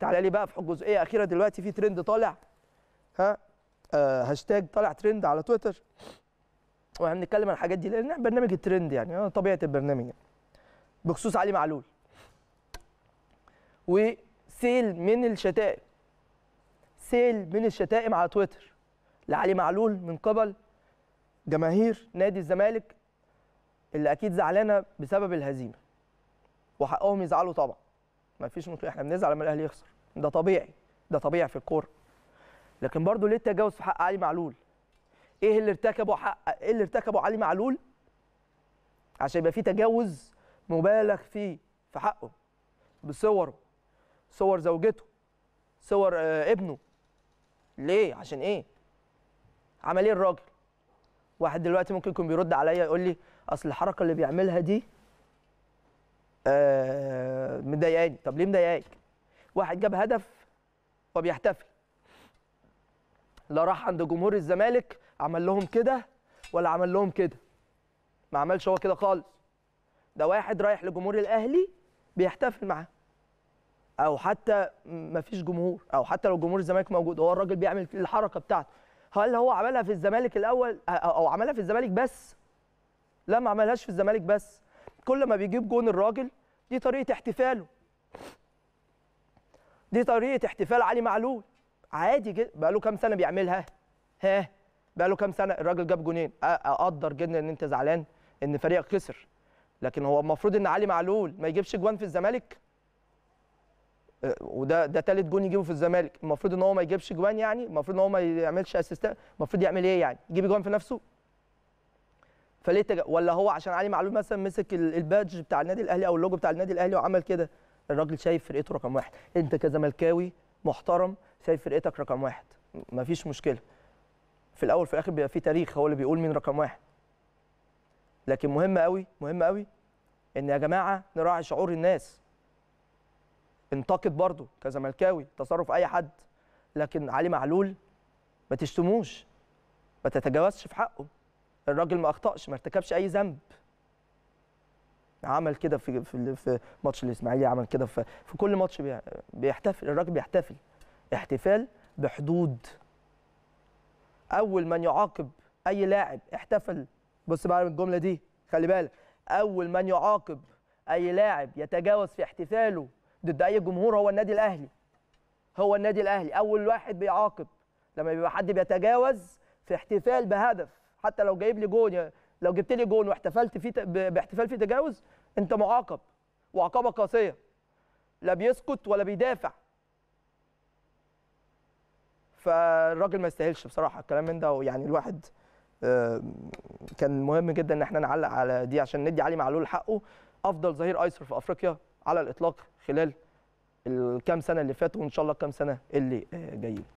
تعالى لي بقى في جزئيه اخيره دلوقتي في ترند طالع ها آه هاشتاج طالع ترند على تويتر واحنا بنتكلم عن الحاجات دي لان برنامج الترند يعني آه، طبيعه البرنامج يعني. بخصوص علي معلول وسيل من الشتائم سيل من الشتائم على تويتر لعلي معلول من قبل جماهير نادي الزمالك اللي اكيد زعلانه بسبب الهزيمه وحقهم يزعلوا طبعا ما فيش مشكله احنا بنزعل لما الاهلي يخسر ده طبيعي ده طبيعي في الكوره لكن برضه ليه التجاوز في حق علي معلول ايه اللي ارتكبه حق ايه اللي ارتكبه علي معلول عشان يبقى في تجاوز مبالغ فيه في حقه بصوره صور زوجته صور آه ابنه ليه عشان ايه عمل ايه الراجل واحد دلوقتي ممكن يكون بيرد عليا يقول لي اصل الحركه اللي بيعملها دي آه مضايقاني طب ليه مضايقاك واحد جاب هدف وبيحتفل لا راح عند جمهور الزمالك عمل لهم كده ولا عمل لهم كده ما عملش هو كده خالص ده واحد رايح لجمهور الاهلي بيحتفل معاه او حتى ما فيش جمهور او حتى لو جمهور الزمالك موجود هو الراجل بيعمل الحركه بتاعته هل هو عملها في الزمالك الاول او عملها في الزمالك بس لا ما عملهاش في الزمالك بس كل ما بيجيب جون الراجل دي طريقه احتفاله دي طريقه احتفال علي معلول عادي جدا بقى له كام سنه بيعملها ها بقى له كام سنه الراجل جاب جونين اقدر جدا ان انت زعلان ان فريقك خسر لكن هو المفروض ان علي معلول ما يجيبش جوان في الزمالك وده ده ثالث جون يجيبه في الزمالك المفروض ان هو ما يجيبش جوان يعني المفروض ان هو ما يعملش اسيستات المفروض يعمل ايه يعني يجيب جوان في نفسه فليه تج... ولا هو عشان علي معلول مثلا مسك البادج بتاع النادي الاهلي او اللوجو بتاع النادي الاهلي وعمل كده الراجل شايف فرقته رقم واحد انت كزملكاوي محترم شايف فرقتك رقم واحد مفيش مشكله في الاول في الاخر بيبقى في تاريخ هو اللي بيقول مين رقم واحد لكن مهم قوي مهم قوي ان يا جماعه نراعي شعور الناس انتقد برضه كزملكاوي تصرف اي حد لكن علي معلول ما تشتموش ما تتجاوزش في حقه الراجل ما اخطاش ما ارتكبش اي ذنب عمل كده في في في ماتش الاسماعيلي عمل كده في في كل ماتش بيحتفل الراجل بيحتفل احتفال بحدود اول من يعاقب اي لاعب احتفل بص بقى الجمله دي خلي بالك اول من يعاقب اي لاعب يتجاوز في احتفاله ضد اي جمهور هو النادي الاهلي هو النادي الاهلي اول واحد بيعاقب لما بيبقى حد بيتجاوز في احتفال بهدف حتى لو جايب لي جون يعني لو جبت لي جون واحتفلت فيه باحتفال فيه تجاوز انت معاقب وعقابه قاسيه لا بيسكت ولا بيدافع فالراجل ما يستاهلش بصراحه الكلام من ده يعني الواحد آه، كان مهم جدا ان احنا نعلق على دي عشان ندي علي معلول حقه افضل ظهير ايسر في افريقيا على الاطلاق خلال الكام سنه اللي فاتوا وان شاء الله الكام سنه اللي آه، جايين